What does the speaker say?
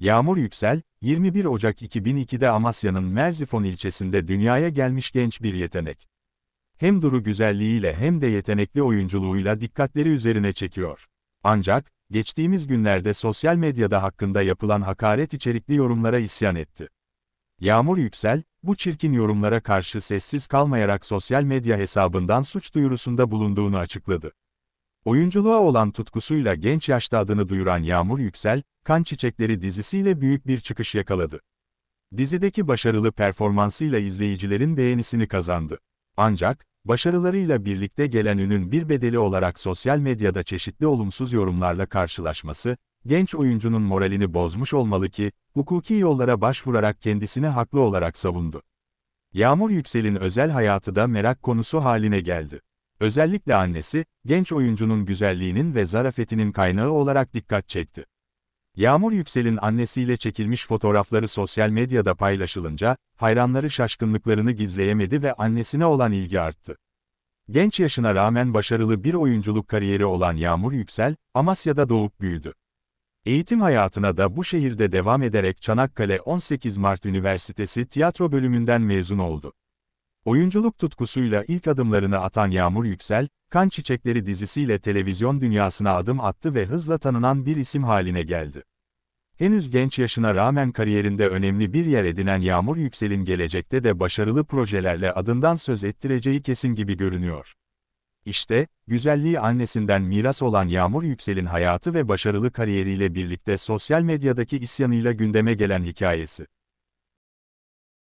Yağmur Yüksel, 21 Ocak 2002'de Amasya'nın Merzifon ilçesinde dünyaya gelmiş genç bir yetenek. Hem duru güzelliğiyle hem de yetenekli oyunculuğuyla dikkatleri üzerine çekiyor. Ancak, geçtiğimiz günlerde sosyal medyada hakkında yapılan hakaret içerikli yorumlara isyan etti. Yağmur Yüksel, bu çirkin yorumlara karşı sessiz kalmayarak sosyal medya hesabından suç duyurusunda bulunduğunu açıkladı. Oyunculuğa olan tutkusuyla genç yaşta adını duyuran Yağmur Yüksel, Kan Çiçekleri dizisiyle büyük bir çıkış yakaladı. Dizideki başarılı performansıyla izleyicilerin beğenisini kazandı. Ancak, başarılarıyla birlikte gelen ünün bir bedeli olarak sosyal medyada çeşitli olumsuz yorumlarla karşılaşması, genç oyuncunun moralini bozmuş olmalı ki, hukuki yollara başvurarak kendisini haklı olarak savundu. Yağmur Yüksel'in özel hayatı da merak konusu haline geldi. Özellikle annesi, genç oyuncunun güzelliğinin ve zarafetinin kaynağı olarak dikkat çekti. Yağmur Yüksel'in annesiyle çekilmiş fotoğrafları sosyal medyada paylaşılınca, hayranları şaşkınlıklarını gizleyemedi ve annesine olan ilgi arttı. Genç yaşına rağmen başarılı bir oyunculuk kariyeri olan Yağmur Yüksel, Amasya'da doğup büyüdü. Eğitim hayatına da bu şehirde devam ederek Çanakkale 18 Mart Üniversitesi Tiyatro Bölümünden mezun oldu. Oyunculuk tutkusuyla ilk adımlarını atan Yağmur Yüksel, Kan Çiçekleri dizisiyle televizyon dünyasına adım attı ve hızla tanınan bir isim haline geldi. Henüz genç yaşına rağmen kariyerinde önemli bir yer edinen Yağmur Yüksel'in gelecekte de başarılı projelerle adından söz ettireceği kesin gibi görünüyor. İşte, güzelliği annesinden miras olan Yağmur Yüksel'in hayatı ve başarılı kariyeriyle birlikte sosyal medyadaki isyanıyla gündeme gelen hikayesi.